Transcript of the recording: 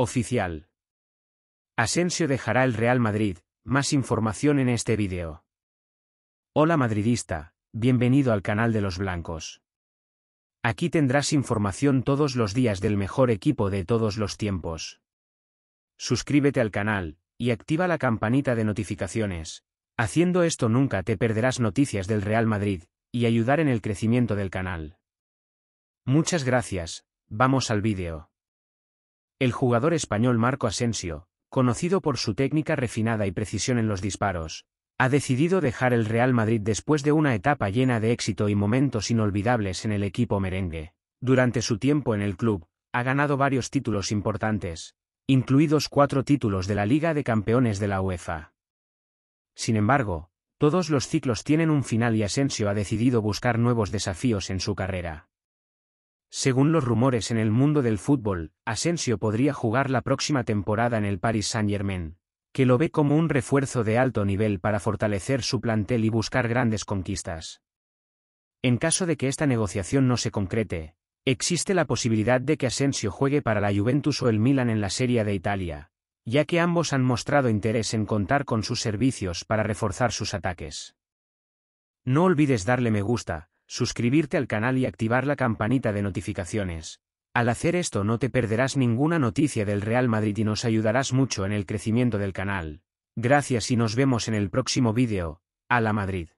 Oficial. Asensio dejará el Real Madrid, más información en este vídeo. Hola madridista, bienvenido al canal de los blancos. Aquí tendrás información todos los días del mejor equipo de todos los tiempos. Suscríbete al canal, y activa la campanita de notificaciones. Haciendo esto nunca te perderás noticias del Real Madrid, y ayudar en el crecimiento del canal. Muchas gracias, vamos al vídeo. El jugador español Marco Asensio, conocido por su técnica refinada y precisión en los disparos, ha decidido dejar el Real Madrid después de una etapa llena de éxito y momentos inolvidables en el equipo merengue. Durante su tiempo en el club, ha ganado varios títulos importantes, incluidos cuatro títulos de la Liga de Campeones de la UEFA. Sin embargo, todos los ciclos tienen un final y Asensio ha decidido buscar nuevos desafíos en su carrera. Según los rumores en el mundo del fútbol, Asensio podría jugar la próxima temporada en el Paris Saint-Germain, que lo ve como un refuerzo de alto nivel para fortalecer su plantel y buscar grandes conquistas. En caso de que esta negociación no se concrete, existe la posibilidad de que Asensio juegue para la Juventus o el Milan en la Serie de Italia, ya que ambos han mostrado interés en contar con sus servicios para reforzar sus ataques. No olvides darle me gusta, suscribirte al canal y activar la campanita de notificaciones. Al hacer esto no te perderás ninguna noticia del Real Madrid y nos ayudarás mucho en el crecimiento del canal. Gracias y nos vemos en el próximo vídeo. A la Madrid.